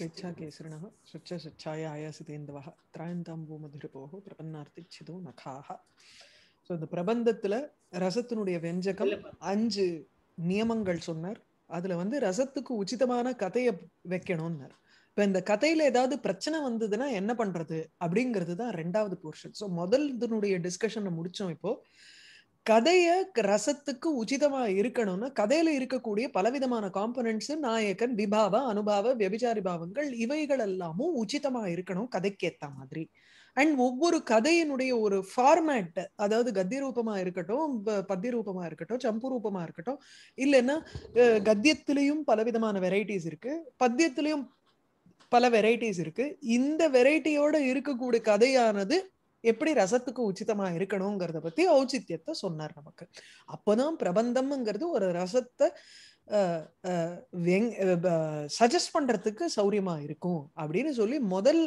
स्वेच्छा केसरिणः स्वच्छ स्वच्छाय आयासितेन्दवः त्रायந்தாம்பூ மதுரபோகோ பிரபன்னார்த்திச்சிதோ ஸோ இந்த பிரபந்தத்துல ரசத்தினுடைய வெஞ்சகம் அஞ்சு நியமங்கள் சொன்னார் அதுல வந்து ரசத்துக்கு உச்சிதமான கதையை வைக்கணும்னார் இப்ப இந்த கதையில ஏதாவது பிரச்சனை வந்ததுன்னா என்ன பண்றது அப்படிங்கிறது தான் ரெண்டாவது போர்ஷன் ஸோ முதல்தனுடைய டிஸ்கஷனை முடிச்சோம் இப்போ கதைய ரசத்துக்கு உச்சிதமா இருக்கணும்னா கதையில இருக்கக்கூடிய பலவிதமான காம்பனன்ஸ் நாயகன் விபாவ அனுபாவ வெபிச்சாரி பாவங்கள் இவைகள் எல்லாமும் உச்சிதமா இருக்கணும் கதைக்கேத்த மாதிரி அண்ட் ஒவ்வொரு கதையினுடைய ஒரு ஃபார்மேட் அதாவது கத்திய ரூபமா இருக்கட்டும் பத்திய ரூபமா இருக்கட்டும் சம்பு ரூபமா இருக்கட்டும் இல்லைன்னா கத்தியத்திலையும் பலவிதமான வெரைட்டிஸ் இருக்கு பத்தியத்திலையும் பல வெரைட்டிஸ் இருக்கு இந்த வெரைட்டியோட இருக்கக்கூடிய கதையானது எப்படி ரசத்துக்கு உச்சிதமா இருக்கணுங்கிறத பத்தி ஔச்சித்யத்தை சொன்னார் நமக்கு அப்போதான் பிரபந்தம்ங்கிறது ஒரு ரசத்தை சஜஸ்ட் பண்றதுக்கு சௌரியமா இருக்கும் அப்படின்னு சொல்லி முதல்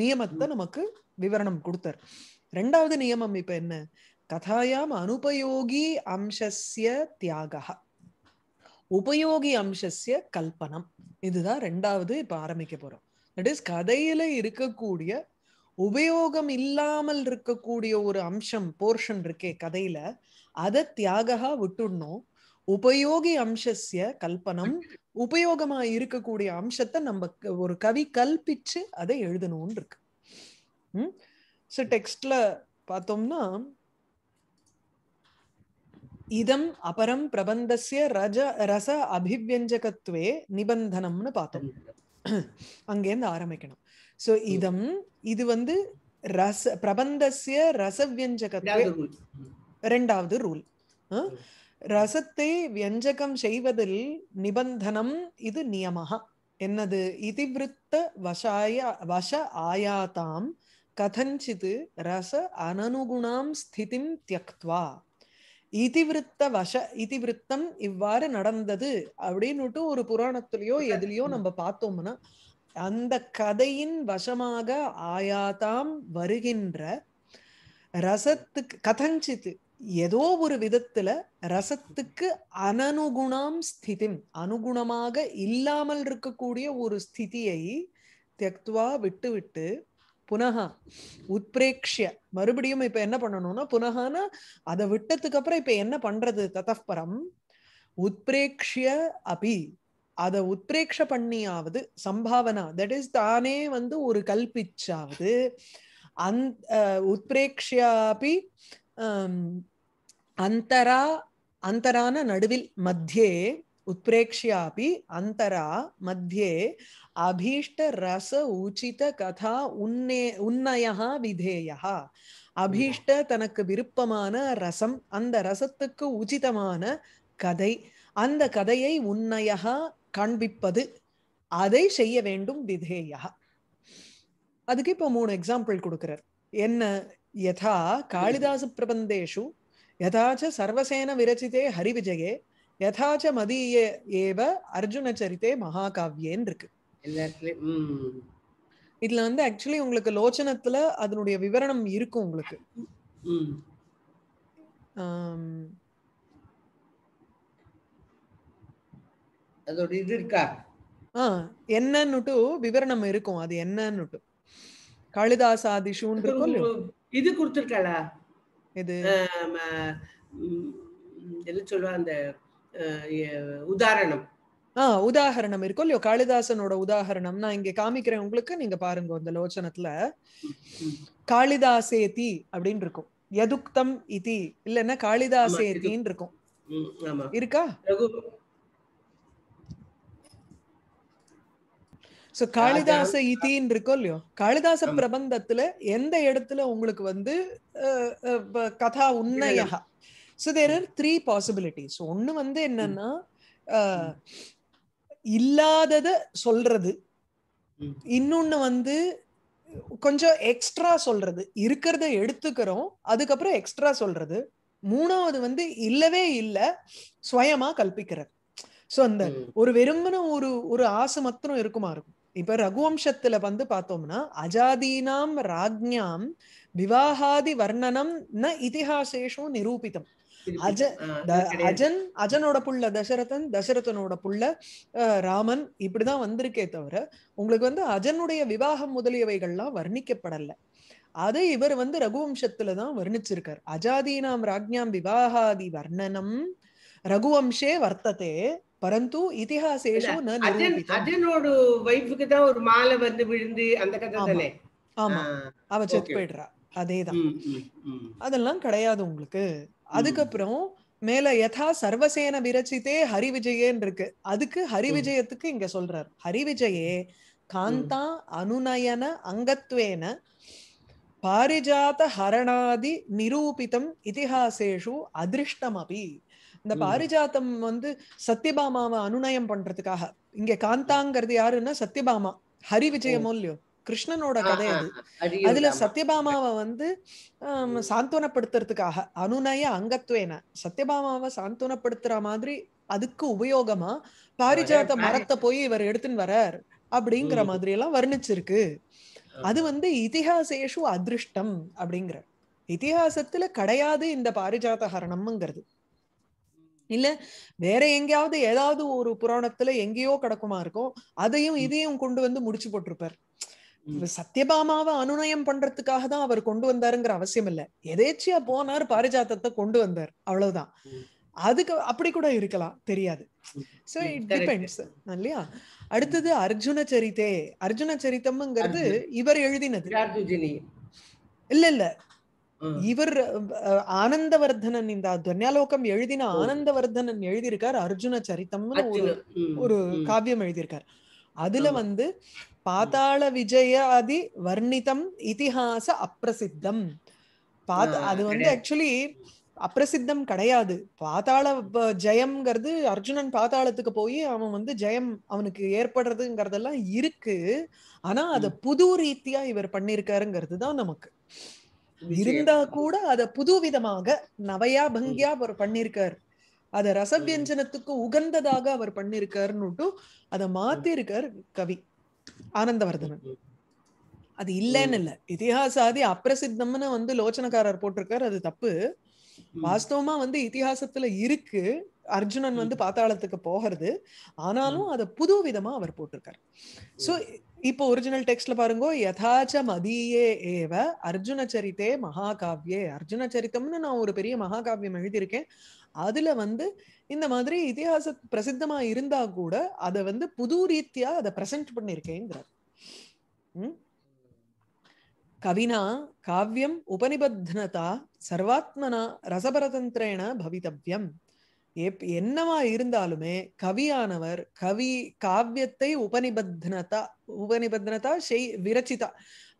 நியமத்தை நமக்கு விவரணம் கொடுத்தார் ரெண்டாவது நியமம் இப்ப என்ன கதாயாம் அனுபயோகி அம்சஸ்ய தியாக உபயோகி அம்சஸ்ய கல்பனம் இதுதான் ரெண்டாவது இப்ப ஆரம்பிக்க போறோம் இஸ் கதையில இருக்கக்கூடிய உபயோகம் இல்லாமல் இருக்கக்கூடிய ஒரு அம்சம் போர்ஷன் இருக்கே கதையில அதை தியாகா விட்டுடணும் உபயோகி அம்சஸ்ய கல்பனம் உபயோகமா இருக்கக்கூடிய அம்சத்தை நம்ம ஒரு கவி கல்பிச்சு அதை எழுதணும்னு இருக்கு ம் ஸோ டெக்ஸ்ட்ல பார்த்தோம்னா இதம் அபரம் பிரபந்தசிய ரஜ ரச அபிவியஞ்சகத்துவே நிபந்தனம்னு பார்த்தோம் அங்கேருந்து ஆரம்பிக்கணும் சோ இதம் இது வந்து ரச பிரபந்தசிய ரசவியஞ்சகத்தை ரெண்டாவது ரூல் ரசத்தை வியஞ்சகம் செய்வதில் நிபந்தனம் இது நியமாக என்னது இதிவிருத்த வசாய வச ஆயாதாம் கதஞ்சிது ரச அனனுகுணாம் ஸ்திதிம் தியக்துவா இதிவிருத்த வச இதிவிருத்தம் இவ்வாறு நடந்தது அப்படின்னுட்டு ஒரு புராணத்திலயோ எதுலயோ நம்ம பார்த்தோம்னா அந்த கதையின் வசமாக ஆயாதாம் வருகின்ற ரசத்துக்கு கதஞ்சித்து ஏதோ ஒரு விதத்துல ரசத்துக்கு அனனுகுணாம் ஸ்திதிம் அனுகுணமாக இல்லாமல் இருக்கக்கூடிய ஒரு ஸ்திதியை தியக்துவா விட்டுவிட்டு புனகா உத்பிரேக்ஷிய மறுபடியும் இப்ப என்ன பண்ணணும்னா புனகான அதை விட்டதுக்கு அப்புறம் இப்ப என்ன பண்றது ததப்பரம் உத்பிரேக்ஷிய அபி அதை உத்ரேக்ஷ பண்ணியாவது சம்பாவனா தட் இஸ் தானே வந்து ஒரு கல்பிச்சாவது அந்த உத்ரேக்ஷாபி அந்தரா அந்தரான நடுவில் மத்தியே உத்பிரேக்ஷியாபி அந்தரா மத்தியே அபீஷ்ட ரச உச்சித கதா உன்னே உன்னயா விதேயா அபீஷ்ட தனக்கு விருப்பமான ரசம் அந்த ரசத்துக்கு உச்சிதமான கதை அந்த கதையை உன்னயா காண்பிப்பது அதை செய்ய வேண்டும் விதேயா அதுக்கு இப்போ மூணு எக்ஸாம்பிள் கொடுக்கிறார் என்ன யதா காளிதாசு பிரபந்தேஷு யதாச்ச சர்வசேன விரச்சிதே ஹரிவிஜயே யதாச்ச மதிய ஏவ அர்ஜுன சரித்தே மகாகாவியேன்னு இருக்கு இதுல வந்து ஆக்சுவலி உங்களுக்கு லோச்சனத்துல அதனுடைய விவரணம் இருக்கும் உங்களுக்கு அதோட இது இருக்கா என்னன்னுட்டு விவரணம் இருக்கும் அது என்னன்னுட்டு காளிதாசாதிஷுன்னு இருக்கும் இது கொடுத்துருக்காளா இது என்ன சொல்லுவா அந்த உதாரணம் உதாகரணம் இருக்கும் இல்லையோ காளிதாசனோட உதாகரணம் நான் இங்க காமிக்கிறேன் உங்களுக்கு நீங்க பாருங்க இந்த லோச்சனத்துல காளிதாசேதி அப்படின்னு இருக்கும் எதுக்தம் இதி இல்லன்னா காளிதாசேதின்னு இருக்கும் இருக்கா சோ காளிதாச இத்தின்னு இருக்கோ இல்லையோ காளிதாச பிரபந்தத்துல எந்த இடத்துல உங்களுக்கு வந்து கதா உண்மையா so there are three possibilities ஒன்னு வந்து என்னன்னா இல்லாதத சொல்றது இன்னொன்னு வந்து கொஞ்சம் எக்ஸ்ட்ரா சொல்றது இருக்கிறத எடுத்துக்கிறோம் அதுக்கப்புறம் எக்ஸ்ட்ரா சொல்றது மூணாவது வந்து இல்லவே இல்ல சுயமா கல்பிக்கிறது சோ அந்த ஒரு வெறுங்கன ஒரு ஒரு ஆசை மாத்திரம் இருக்குமா இருக்கும் இப்ப ரகுவம்சத்துல வந்து பார்த்தோம்னா அஜாதீனாம் ராஜ்ஞாம் விவாகாதி வர்ணனம் ந இதிகாசேஷும் நிரூபிதம் அஜ அஜன் அஜனோட புள்ள தசரதன் தசரதனோட புள்ள ராமன் இப்படிதான் வந்திருக்கே தவிர உங்களுக்கு வந்து அஜனுடைய விவாகம் முதலியவைகள்லாம் வர்ணிக்கப்படல அதை இவர் வந்து ரகுவம்சத்துலதான் வர்ணிச்சிருக்கார் அஜாதீனாம் ராஜ்யாம் விவாகாதி வர்ணனம் ரகுவம்சே வர்த்ததே பரந்து இதிகாசேஷு ந அஜனோட தான் ஒரு மாலை வந்து விழுந்து அந்த கதை ஆமா அவ செத்து போயிடுறா அதேதான் அதெல்லாம் கிடையாது உங்களுக்கு அதுக்கப்புறம் மேல யதா சர்வசேன விரச்சித்தே ஹரி இருக்கு அதுக்கு ஹரி விஜயத்துக்கு இங்க சொல்றாரு ஹரி விஜயே காந்தா அனுநயன அங்கத்வேன பாரிஜாத ஹரணாதி நிரூபிதம் இத்திஹாசேஷு அதிருஷ்டம் அபி இந்த பாரிஜாத்தம் வந்து சத்தியபாமாவை அனுநயம் பண்றதுக்காக இங்க காந்தாங்கிறது யாருன்னா சத்யபாமா ஹரி இல்லையோ கிருஷ்ணனோட கதை அது அதுல சத்யபாமாவை வந்து சாந்தவனப்படுத்துறதுக்காக அனுநய அங்கத்துவேன சத்யபாமாவை சாந்தவனப்படுத்துற மாதிரி அதுக்கு உபயோகமா பாரிஜாத்த மரத்தை போய் இவர் எடுத்துன்னு வரார் அப்படிங்கிற மாதிரி எல்லாம் வர்ணிச்சிருக்கு அது வந்து இதிகாசேஷு அதிருஷ்டம் அப்படிங்கிற இத்திஹாசத்துல கிடையாது இந்த பாரிஜாத ஹரணம்ங்கிறது இல்ல வேற எங்கேயாவது ஏதாவது ஒரு புராணத்துல எங்கேயோ கிடக்குமா இருக்கும் அதையும் இதையும் கொண்டு வந்து முடிச்சு போட்டிருப்பார் சத்யபாமாவை அனுநயம் பண்றதுக்காக தான் அவர் கொண்டு வந்தாருங்கிற அவசியம் இல்ல எதேச்சியா போனார் பாரிஜாத்தத்தை கொண்டு வந்தார் அவ்வளவுதான் அதுக்கு அப்படி கூட இருக்கலாம் தெரியாது சோ இட் டிபெண்ட்ஸ் இல்லையா அடுத்தது அர்ஜுன சரித்தே அர்ஜுன சரித்தம்ங்கிறது இவர் எழுதினது இல்ல இல்ல இவர் ஆனந்தவர்தனன் இந்த துவன்யாலோகம் எழுதின ஆனந்தவர்தனன் எழுதியிருக்கார் அர்ஜுன சரித்தம்னு ஒரு ஒரு காவியம் எழுதியிருக்கார் அதுல வந்து பாதாள விஜயாதி வர்ணிதம் இதிகாச அப்பிரசித்தம் அது வந்து ஆக்சுவலி அப்பிரசித்தம் கிடையாது பாதாள ஜெயம்ங்கிறது அர்ஜுனன் பாதாளத்துக்கு போய் அவன் வந்து ஜெயம் அவனுக்கு ஏற்படுறதுங்கிறதெல்லாம் இருக்கு ஆனா அத புது ரீதியா இவர் பண்ணிருக்காருங்கிறது தான் நமக்கு இருந்தா கூட அத புது விதமாக நவையா பங்கியா அவர் பண்ணிருக்காரு அத ரசவியஞ்சனத்துக்கு உகந்ததாக அவர் பண்ணிருக்காருன்னுட்டு அத மாத்திருக்கார் கவி ஆனந்தவர்தனன் அது இல்லைன்னு இல்ல இதிகாசாதி அப்பிரசித்தம்னு வந்து லோச்சனக்காரர் போட்டிருக்காரு அது தப்பு வாஸ்தவமா வந்து இத்திஹாசத்துல இருக்கு அர்ஜுனன் வந்து பாத்தாளத்துக்கு போகிறது ஆனாலும் அதை புது விதமா அவர் போட்டிருக்காரு சோ இப்போ ஒரிஜினல் டெக்ஸ்ட்ல பாருங்க யதாச்ச மதியே ஏவ அர்ஜுன சரித்தே மகாகாவியே அர்ஜுன சரித்தம்னு நான் ஒரு பெரிய மகாகாவியம் எழுதியிருக்கேன் அதுல வந்து இந்த மாதிரி இத்திஹாச பிரசித்தமா இருந்தா கூட அதை வந்து புது ரீதியா அதை பிரசன்ட் பண்ணிருக்கேங்கிறார் கவினா காவியம் உபனிபத்னதா சர்வாத்மனா ரசபரதந்திரேன பவிதவ்யம் எப் என்னவா இருந்தாலுமே கவியானவர் கவி காவியத்தை உபநிபத்னதா உபநிபத்னதா செய் விரச்சிதா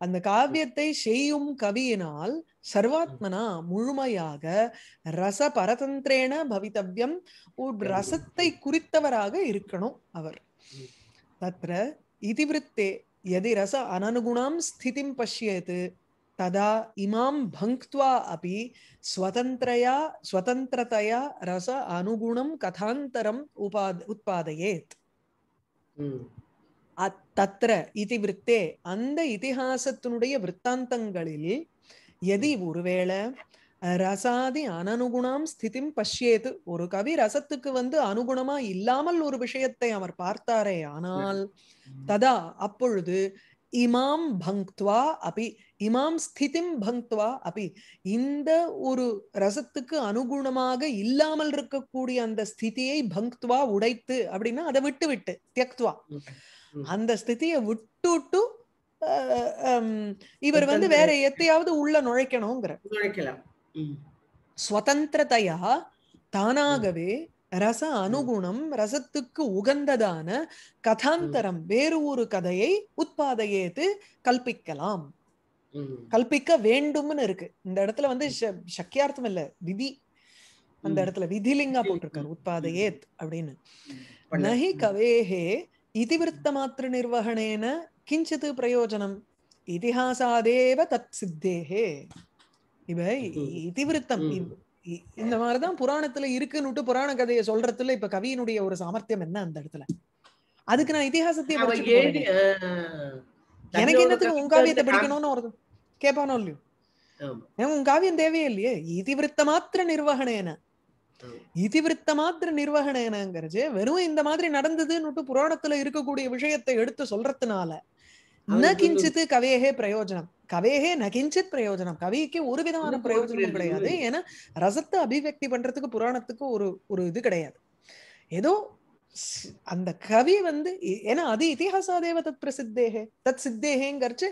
அந்த காவியத்தை செய்யும் கவியினால் சர்வாத்மனா முழுமையாக ரச பரதந்திரேன பவித்தவ்யம் ரசத்தை குறித்தவராக இருக்கணும் அவர் தத்ர இதிவிருத்தே எதி ரச அனனுகுணாம் ஸ்திதிம் பசியது तदा इमां भङ्क्त्वा अपि स्वतन्त्रया स्वतन्त्रतया रस अनुगुणं कथान्तरम् उपाद उत्पादयेत् தத்திர இது விற்த்தே அந்த இதிகாசத்தினுடைய விற்த்தாந்தங்களில் எதி ஒருவேளை ரசாதி அனனுகுணாம் ஸ்திதிம் பஷ்யேது ஒரு கவி ரசத்துக்கு வந்து அனுகுணமா இல்லாமல் ஒரு விஷயத்தை அவர் பார்த்தாரே ஆனால் ததா அப்பொழுது இமாம் பங்க்துவா அப்படி இமாம் ஸ்திதிம் பங்க்துவா அப்படி இந்த ஒரு ரசத்துக்கு அனுகுணமாக இல்லாமல் இருக்கக்கூடிய அந்த ஸ்திதியை பங்க்துவா உடைத்து அப்படின்னா அதை விட்டு விட்டு தியக்துவா அந்த ஸ்திதியை விட்டுட்டு இவர் வந்து வேற எத்தையாவது உள்ள நுழைக்கணுங்கிற நுழைக்கலாம் சுதந்திரத்தையா தானாகவே ரச அனுகுணம் ரசத்துக்கு உகந்ததான கதாந்தரம் வேறு ஒரு கதையை உட்பாதையேத்து கல்பிக்கலாம் கல்பிக்க வேண்டும்னு இருக்கு இந்த இடத்துல வந்து சக்கியார்த்தம் இல்ல விதி அந்த இடத்துல விதிலிங்கா போட்டிருக்காரு உட்பாதையேத் அப்படின்னு நகி கவேஹே இதிவிருத்த மாத்திர நிர்வகணேன கிஞ்சித்து பிரயோஜனம் இதிஹாசாதேவ தத் சித்தேகே இவ இதிவிருத்தம் இந்த மாதிரிதான் புராணத்துல இருக்குன்னுட்டு புராண கதையை சொல்றதுல இப்ப கவியினுடைய ஒரு சாமர்த்தியம் என்ன அந்த இடத்துல அதுக்கு நான் இதிகாசத்தை எனக்கு என்னத்துக்கு உன் காவியத்தை படிக்கணும்னு ஒரு கேப்பானோ இல்லையோ உன் காவியம் தேவையே இல்லையே இதிவிருத்த மாத்திர நிர்வகணேன இதிவிருத்த மாத்திர நிர்வகணேனங்கிறது வெறும் இந்த மாதிரி நடந்ததுன்னுட்டு புராணத்துல இருக்கக்கூடிய விஷயத்தை எடுத்து சொல்றதுனால ந கவேகே பிரயோஜனம் கவேகே ந கிஞ்சித் பிரயோஜனம் கவிக்கு ஒரு விதமான பிரயோஜனம் கிடையாது ஏன்னா ரசத்தை அபிவியக்தி பண்றதுக்கு புராணத்துக்கு ஒரு ஒரு இது கிடையாது ஏதோ அந்த கவி வந்து ஏன்னா அது இத்திஹாசாதேவ தத் பிரசித்தேகே தத் சித்தேகேங்கிறச்சு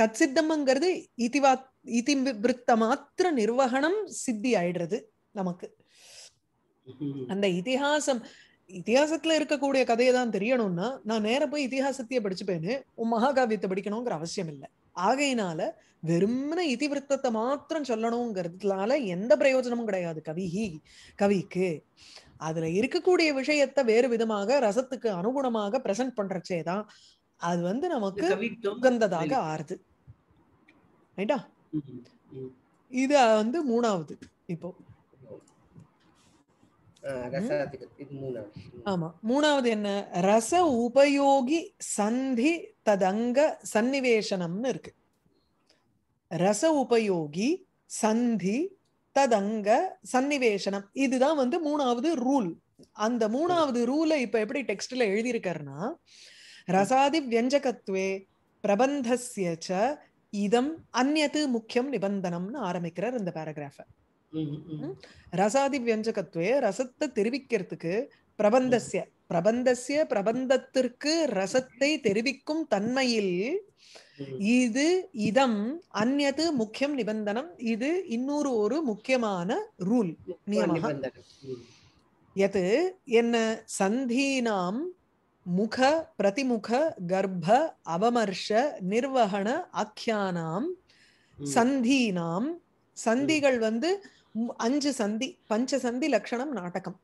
தத் சித்தம்ங்கிறது இதிவா இதி விருத்த மாத்திர நிர்வகணம் சித்தி ஆயிடுறது நமக்கு அந்த இதிகாசம் இத்தியாசத்துல இருக்கக்கூடிய கதையை தான் தெரியணும்னா நான் நேர போய் இத்திஹாசத்தையே படிச்சுப்பேன்னு உன் மகாகாவியத்தை படிக்கணுங்கிற அவசியம் இல்லை ஆகையினால வெறுமன இதிவிருத்தத்தை மாத்திரம் சொல்லணுங்கிறதுனால எந்த பிரயோஜனமும் கிடையாது கவி கவிக்கு அதுல இருக்கக்கூடிய விஷயத்த வேறு விதமாக ரசத்துக்கு அனுகுணமாக பிரசன்ட் பண்றச்சே தான் அது வந்து நமக்கு உகந்ததாக ஆறுது ரைட்டா இது வந்து மூணாவது இப்போ ஆமா மூணாவது என்ன ரச உபயோகி சந்தி ததங்க சந்நிவேசனம்னு இருக்கு ரச உபயோகி சந்தி ததங்க சன்னிவேஷனம் இதுதான் வந்து மூணாவது ரூல் அந்த மூணாவது ரூலை இப்ப எப்படி டெக்ஸ்ட்ல எழுதியிருக்காருன்னா ரசாதி வியஞ்சகத்துவே பிரபந்தசிய இதம் அந்நது முக்கியம் நிபந்தனம்னு ஆரம்பிக்கிறார் இந்த பேராகிராஃபை ரசாதி வியஞ்சகத்துவே ரசத்தை தெரிவிக்கிறதுக்கு பிரபந்தசிய பிரபந்தசிய பிரபந்தத்திற்கு ரசத்தை தெரிவிக்கும் தன்மையில் இது இதம் அந்நது முக்கியம் நிபந்தனம் இது இன்னொரு ஒரு முக்கியமான ரூல் நியமம் எது என்ன சந்தீனாம் முக பிரதிமுக கர்ப்ப அவமர்ஷ நிர்வகண ஆக்கியானாம் சந்தீனாம் சந்திகள் வந்து அஞ்சு சந்தி பஞ்ச சந்தி லட்சணம் நாடகம்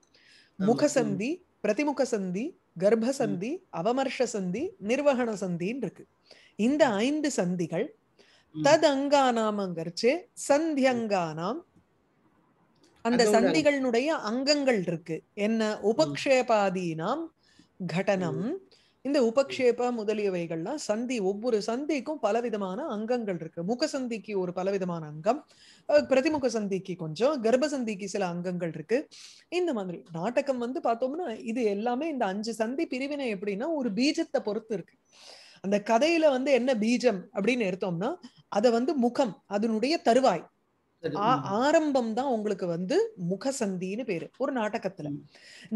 முகசந்தி பிரதிமுக சந்தி கர்ப்ப சந்தி அவமர்ஷ சந்தி நிர்வகண சந்தின்னு இருக்கு இந்த ஐந்து சந்திகள் தத் அங்கானாமங்கரிச்சு சந்தியங்கானாம் அந்த சந்திகளினுடைய அங்கங்கள் இருக்கு என்ன உபக்ஷேபாதீனாம் கடனம் இந்த உபக்ஷேப முதலியவைகள்லாம் சந்தி ஒவ்வொரு சந்திக்கும் பலவிதமான அங்கங்கள் இருக்கு முக சந்திக்கு ஒரு பலவிதமான அங்கம் பிரதிமுக சந்திக்கு கொஞ்சம் கர்ப்ப சந்திக்கு சில அங்கங்கள் இருக்கு இந்த மாதிரி நாடகம் வந்து பார்த்தோம்னா இது எல்லாமே இந்த அஞ்சு சந்தி பிரிவினை எப்படின்னா ஒரு பீஜத்தை பொறுத்து இருக்கு அந்த கதையில வந்து என்ன பீஜம் அப்படின்னு எடுத்தோம்னா அதை வந்து முகம் அதனுடைய தருவாய் ஆரம்பம் தான் உங்களுக்கு வந்து முகசந்தின்னு பேரு ஒரு நாடகத்துல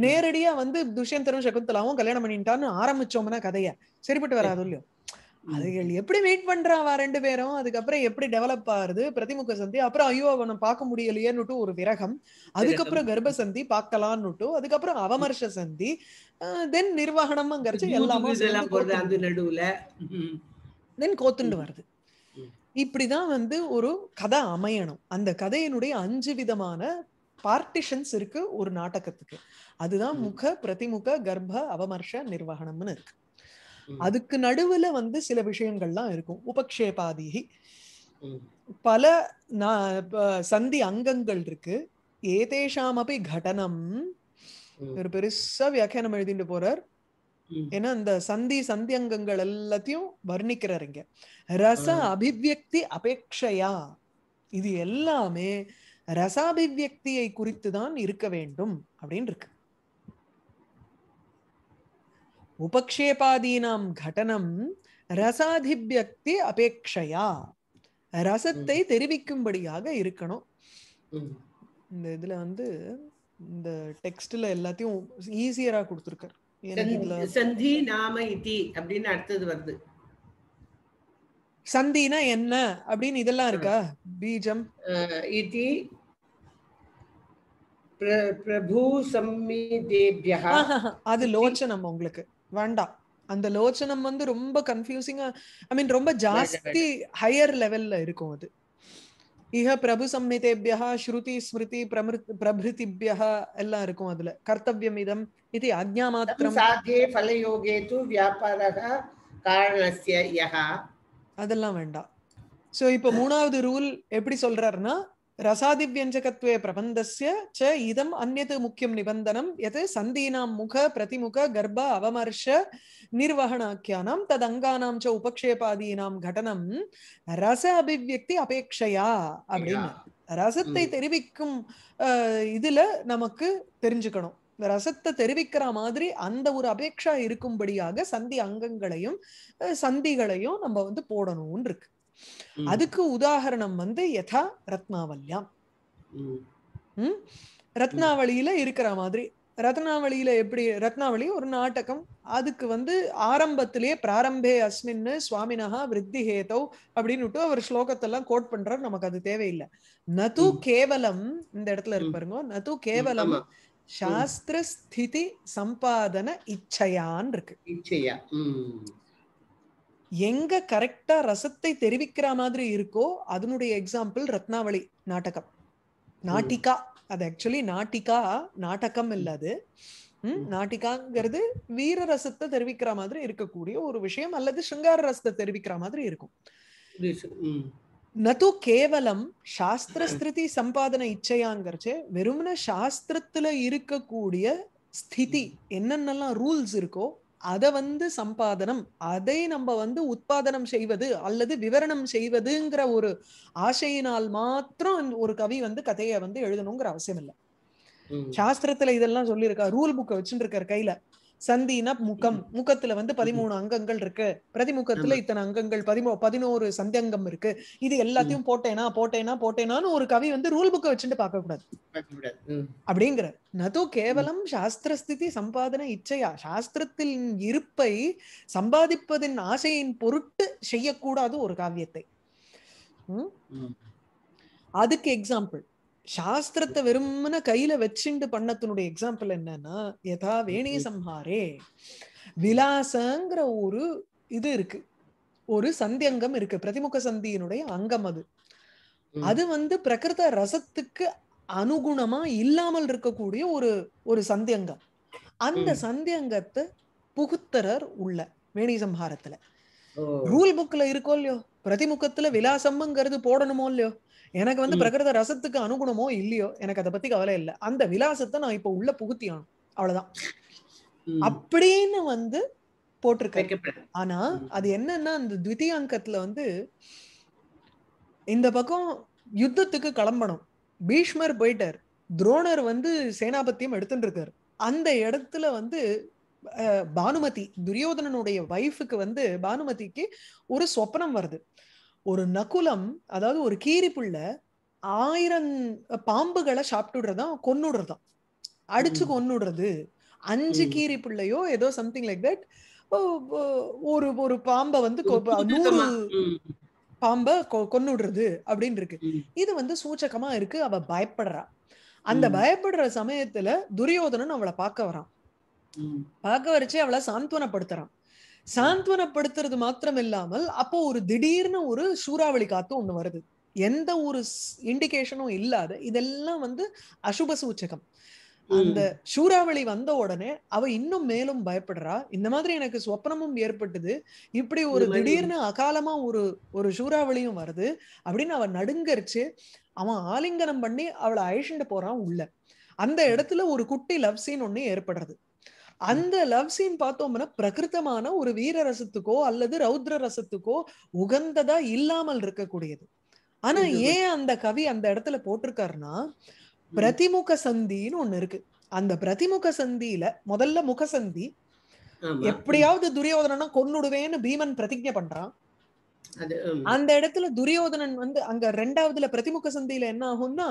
நேரடியா வந்து துஷ்யந்தரும் சகுந்தலாவும் கல்யாணம் பண்ணிட்டான்னு ஆரம்பிச்சோம்னா கதைய சரிப்பட்டு வராது இல்லையோ அதுகள் எப்படி மீட் பண்றாவா ரெண்டு பேரும் அதுக்கப்புறம் எப்படி டெவலப் ஆகுது பிரதிமுக சந்தி அப்புறம் ஐயோ அவனை பார்க்க முடியலையேன்னுட்டு ஒரு விரகம் அதுக்கப்புறம் கர்ப்ப சந்தி பார்க்கலான்னுட்டு அதுக்கப்புறம் அவமர்ஷ சந்தி தென் நிர்வாகணம் எல்லாமே தென் கோத்துண்டு வருது இப்படிதான் வந்து ஒரு கதை அமையணும் அந்த கதையினுடைய அஞ்சு விதமான பார்ட்டிஷன்ஸ் இருக்கு ஒரு நாடகத்துக்கு அதுதான் முக பிரதிமுக கர்ப்ப அவமர்ஷ நிர்வகணம்னு இருக்கு அதுக்கு நடுவுல வந்து சில விஷயங்கள்லாம் இருக்கும் உபக்ஷேபாதிகி பல சந்தி அங்கங்கள் இருக்கு ஏதேஷாம் அப்படி கடனம் ஒரு பெருசா வியாக்கியானம் எழுதிட்டு போறார் ஏன்னா இந்த சந்தி சந்தி அங்கங்கள் எல்லாத்தையும் வர்ணிக்கிறார் இங்க ரச அபிவியக்தி அபேட்சையா இது எல்லாமே ரசாபிவியக்தியை குறித்து தான் இருக்க வேண்டும் அப்படின்னு இருக்கு உபக்ஷேபாதீனாம் கடனம் ரசாதிபியக்தி அபேட்சையா ரசத்தை தெரிவிக்கும்படியாக இருக்கணும் இந்த இதுல வந்து இந்த டெக்ஸ்ட்ல எல்லாத்தையும் ஈஸியரா கொடுத்துருக்காரு சந்தி நாம இதி அப்படின்னு அடுத்தது வருது சந்தினா என்ன அப்படின்னு இதெல்லாம் இருக்கா பீஜம் இதி பிரபு சம்மிதேபியா அது லோச்சனம் உங்களுக்கு வேண்டாம் அந்த லோச்சனம் வந்து ரொம்ப கன்ஃபியூசிங்கா ஐ மீன் ரொம்ப ஜாஸ்தி ஹையர் லெவல்ல இருக்கும் அது இஹ பிரபு சம்ஹிதேபியா ஸ்ருதி ஸ்மிருதி பிரமிரு பிரபிருத்திபியா எல்லாம் இருக்கும் அதுல கர்த்தவியம் இதம் இது அஜ்ஞா மாத்திரம் சாத்தியே ஃபலயோகே து வியாபாரக காரணஸ்ய யஹா அதெல்லாம் வேண்டாம் சோ இப்போ மூணாவது ரூல் எப்படி சொல்றாருன்னா ரசாதிவியஞ்சகத்வே பிரபந்தஸ்ய ச இதம் அந்நது முக்கியம் நிபந்தனம் எது சந்தீனாம் முக பிரதிமுக கர்ப்ப அவமர்ஷ நிர்வகணாக்கியானாம் தத் அங்கானாம் ச உபக்ஷேபாதீனாம் கடனம் ரச அபிவியக்தி அபேட்சையா அப்படின்னு ரசத்தை தெரிவிக்கும் இதுல நமக்கு தெரிஞ்சுக்கணும் ரசத்தை தெரிவிக்கிற மாதிரி அந்த ஒரு அபேட்சா இருக்கும்படியாக சந்தி அங்கங்களையும் சந்திகளையும் நம்ம வந்து போடணும்னு இருக்கு அதுக்கு உதாகரணம் வந்து யதா ரத்னாவல்யாம் ரத்னாவளியில இருக்கிற மாதிரி ரத்னாவளியில எப்படி ரத்னாவளி ஒரு நாட்டகம் அதுக்கு வந்து ஆரம்பத்திலேயே பிராரம்பே அஸ்மின்னு சுவாமினா விருத்தி ஹேதவ் அப்படின்னு அவர் ஸ்லோகத்தெல்லாம் கோட் பண்றாரு நமக்கு அது தேவையில்லை நது கேவலம் இந்த இடத்துல இருப்பாருங்க நது கேவலம் சாஸ்திர ஸ்திதி சம்பாதன இச்சையான் இருக்கு எங்க கரெக்டா ரசத்தை தெரிவிக்கிற மாதிரி இருக்கோ அதனுடைய எக்ஸாம்பிள் ரத்னாவளி நாடகம் நாட்டிகா அது ஆக்சுவலி நாட்டிகா நாடகம் இல்லாது நாட்டிகாங்கிறது வீர ரசத்தை தெரிவிக்கிற மாதிரி இருக்கக்கூடிய ஒரு விஷயம் அல்லது சிங்கார ரசத்தை தெரிவிக்கிற மாதிரி இருக்கும் நது கேவலம் சாஸ்திர ஸ்திருதி சம்பாதன இச்சையாங்கிறச்சு வெறுமன சாஸ்திரத்துல இருக்கக்கூடிய ஸ்திதி என்னென்னலாம் ரூல்ஸ் இருக்கோ அதை வந்து சம்பாதனம் அதை நம்ம வந்து உற்பாதனம் செய்வது அல்லது விவரணம் செய்வதுங்கிற ஒரு ஆசையினால் மாத்திரம் ஒரு கவி வந்து கதையை வந்து எழுதணுங்கிற அவசியம் இல்லை சாஸ்திரத்துல இதெல்லாம் சொல்லியிருக்கா ரூல் புக்கை வச்சுட்டு இருக்காரு கையில சந்தினா முகம் முகத்துல வந்து பதிமூணு அங்கங்கள் இருக்கு பிரதிமுகத்துல இத்தனை அங்கங்கள் பதிமூ பதினோரு சந்தியங்கம் இருக்கு இது எல்லாத்தையும் போட்டேனா போட்டேனா போட்டேனான்னு ஒரு கவி வந்து ரூல் புக்கை வச்சுட்டு பார்க்க கூடாது அப்படிங்கிற நது கேவலம் சாஸ்திரஸ்திதி சம்பாதன இச்சையா சாஸ்திரத்தில் இருப்பை சம்பாதிப்பதின் ஆசையின் பொருட்டு செய்யக்கூடாது ஒரு காவியத்தை அதுக்கு எக்ஸாம்பிள் சாஸ்திரத்தை வெறும்னு கையில வச்சுண்டு பண்ணத்தினுடைய எக்ஸாம்பிள் என்னன்னா யதா வேணி சம்ஹாரே விலாசங்கிற ஒரு இது இருக்கு ஒரு சந்தியங்கம் இருக்கு பிரதிமுக சந்தியினுடைய அங்கம் அது அது வந்து பிரகிருத ரசத்துக்கு அனுகுணமா இல்லாமல் இருக்கக்கூடிய ஒரு ஒரு சந்தியங்கம் அந்த சந்தியங்கத்தை புகுத்தரர் உள்ள வேணி சம்ஹாரத்துல ரூல் புக்ல இருக்கோ இல்லையோ பிரதிமுகத்துல விலாசம்ங்கிறது போடணுமோ இல்லையோ எனக்கு வந்து பிரகிருத ரசத்துக்கு அனுகுணமோ இல்லையோ எனக்கு அதை பத்தி கவலை இல்லை அந்த விலாசத்தை நான் இப்ப உள்ள புகுத்தியானும் அவ்வளவுதான் அப்படின்னு வந்து போட்டிருக்க ஆனா அது என்னன்னா அந்த அங்கத்துல வந்து இந்த பக்கம் யுத்தத்துக்கு கிளம்பணும் பீஷ்மர் போயிட்டார் துரோணர் வந்து சேனாபத்தியம் எடுத்துட்டு இருக்காரு அந்த இடத்துல வந்து பானுமதி துரியோதனனுடைய வைஃபுக்கு வந்து பானுமதிக்கு ஒரு சொப்பனம் வருது ஒரு நகுலம் அதாவது ஒரு கீரிப்புள்ள ஆயிரம் பாம்புகளை சாப்பிட்டுடுறதான் கொன்னுடுறதான் அடிச்சு கொன்னுடுறது அஞ்சு கீரி பிள்ளையோ ஏதோ சம்திங் லைக் தட் ஒரு ஒரு பாம்பை வந்து நூறு பாம்ப கொன்னுடுறது அப்படின்னு இருக்கு இது வந்து சூச்சகமா இருக்கு அவ பயப்படுறா அந்த பயப்படுற சமயத்துல துரியோதனன் அவளை பார்க்க வரான் பார்க்க வரைச்சே அவளை சாந்துவனப்படுத்துறான் சாந்துவனப்படுத்துறது மாத்திரம் இல்லாமல் அப்போ ஒரு திடீர்னு ஒரு சூறாவளி காத்து ஒண்ணு வருது எந்த ஒரு இண்டிகேஷனும் இல்லாத இதெல்லாம் வந்து அசுப சூச்சகம் அந்த சூறாவளி வந்த உடனே அவ இன்னும் மேலும் பயப்படுறா இந்த மாதிரி எனக்கு சொப்பனமும் ஏற்பட்டது இப்படி ஒரு திடீர்னு அகாலமா ஒரு ஒரு சூறாவளியும் வருது அப்படின்னு அவ நடுங்கரிச்சு அவன் ஆலிங்கனம் பண்ணி அவளை அழிச்சுட்டு போறான் உள்ள அந்த இடத்துல ஒரு குட்டி லவ் சீன் ஒண்ணு ஏற்படுறது அந்த லவ் சீன் பார்த்தோம்னா பிரகிருத்தமான ஒரு வீர ரசத்துக்கோ அல்லது ரௌத்ர ரசத்துக்கோ உகந்ததா இல்லாமல் இருக்கக்கூடியது ஆனா ஏன் அந்த கவி அந்த இடத்துல போட்டிருக்காருன்னா பிரதிமுக சந்தின்னு ஒண்ணு இருக்கு அந்த பிரதிமுக சந்தியில முதல்ல முகசந்தி எப்படியாவது துரியோதனனா கொன்னுடுவேன்னு பீமன் பிரதிஜை பண்றான் அந்த இடத்துல துரியோதனன் வந்து அங்க ரெண்டாவதுல பிரதிமுக சந்தையில என்ன ஆகும்னா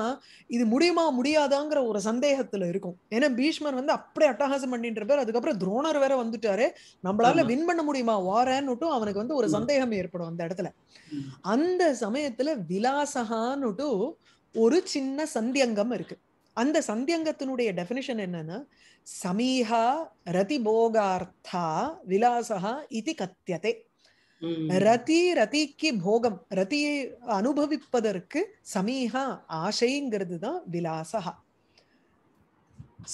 இது முடியுமா முடியாதாங்கிற ஒரு சந்தேகத்துல இருக்கும் ஏன்னா பீஷ்மர் வந்து அப்படியே அட்டகாசம் பண்ணின்ற பேர் அதுக்கப்புறம் துரோணர் வேற வந்துட்டாரு நம்மளால வின் பண்ண முடியுமா வாரன்னுட்டும் அவனுக்கு வந்து ஒரு சந்தேகம் ஏற்படும் அந்த இடத்துல அந்த சமயத்துல விலாசகான்னுட்டு ஒரு சின்ன சந்தியங்கம் இருக்கு அந்த சந்தியங்கத்தினுடைய டெபினிஷன் என்னன்னா சமீஹா ரதிபோகார்த்தா விலாசகா இது கத்தியதே ரதி ரதிக்கு போகம் ரதியை அனுபவிப்பதற்கு சமீகா ஆசைங்கிறது தான் விலாசகா